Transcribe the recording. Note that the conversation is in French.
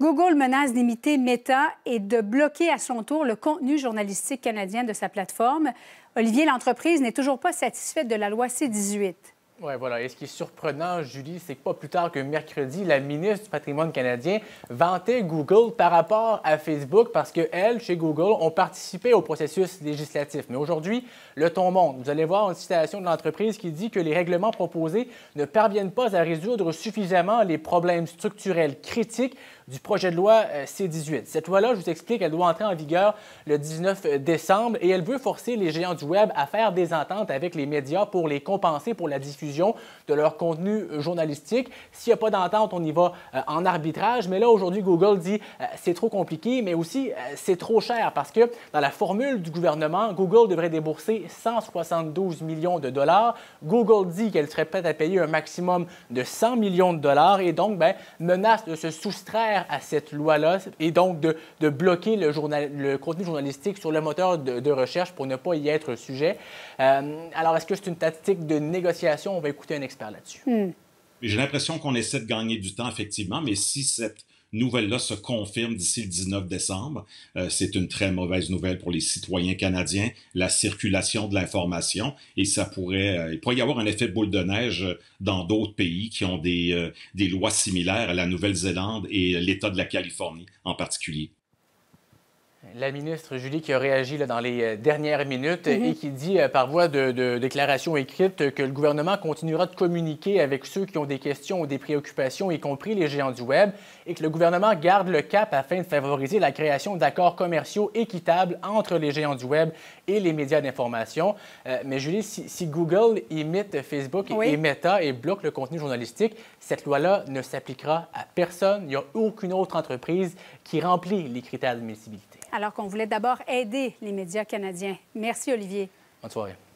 Google menace d'imiter Meta et de bloquer à son tour le contenu journalistique canadien de sa plateforme. Olivier, l'entreprise n'est toujours pas satisfaite de la loi C-18. Oui, voilà. Et ce qui est surprenant, Julie, c'est que pas plus tard que mercredi, la ministre du patrimoine canadien vantait Google par rapport à Facebook parce qu'elle, chez Google, ont participé au processus législatif. Mais aujourd'hui, le ton monte. Vous allez voir une citation de l'entreprise qui dit que les règlements proposés ne parviennent pas à résoudre suffisamment les problèmes structurels critiques du projet de loi euh, C-18. Cette loi-là, je vous explique, elle doit entrer en vigueur le 19 décembre et elle veut forcer les géants du Web à faire des ententes avec les médias pour les compenser pour la diffusion de leur contenu euh, journalistique. S'il n'y a pas d'entente, on y va euh, en arbitrage. Mais là, aujourd'hui, Google dit euh, c'est trop compliqué, mais aussi c'est trop cher parce que dans la formule du gouvernement, Google devrait débourser 172 millions de dollars. Google dit qu'elle serait prête à payer un maximum de 100 millions de dollars et donc ben, menace de se soustraire à cette loi-là et donc de, bloquer le, journal, le, contenu journalistique sur le moteur de, recherche pour ne pas y être sujet. alors, est-ce que c'est une tactique de négociation? va écouter un expert là-dessus. Hmm. J'ai l'impression qu'on essaie de gagner du temps, effectivement, mais si cette nouvelle-là se confirme d'ici le 19 décembre. Euh, c'est une très mauvaise nouvelle pour les citoyens canadiens, la circulation de l'information, et ça pourrait, euh, il pourrait y avoir un effet boule de neige euh, dans d'autres pays qui ont des lois similaires à la Nouvelle-Zélande et l'État de la Californie en particulier. La ministre Julie qui a réagi là, dans les euh, dernières minutes et mhm. qui dit euh, par voie de, déclaration écrite que le gouvernement continuera de communiquer avec ceux qui ont des questions ou des préoccupations, y compris les géants du Web, et que le gouvernement garde le cap afin de favoriser la création d'accords commerciaux équitables entre les géants du Web et les médias d'information. Euh, mais Julie, si, Google imite Facebook et Meta et bloque le contenu journalistique, cette loi-là ne s'appliquera à personne. Il n'y a aucune autre entreprise qui remplit les critères d'admissibilité alors qu'on voulait d'abord aider les médias canadiens. Merci, Olivier. Bonne soirée.